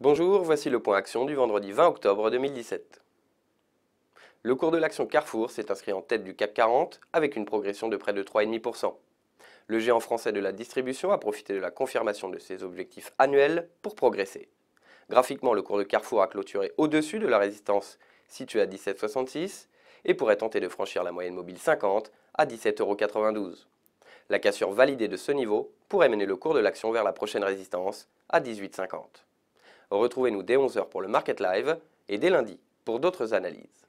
Bonjour, voici le point action du vendredi 20 octobre 2017. Le cours de l'action Carrefour s'est inscrit en tête du CAC 40 avec une progression de près de 3,5%. Le géant français de la distribution a profité de la confirmation de ses objectifs annuels pour progresser. Graphiquement, le cours de Carrefour a clôturé au-dessus de la résistance située à 17,66 et pourrait tenter de franchir la moyenne mobile 50 à 17,92 La cassure validée de ce niveau pourrait mener le cours de l'action vers la prochaine résistance à 18,50 Retrouvez-nous dès 11h pour le Market Live et dès lundi pour d'autres analyses.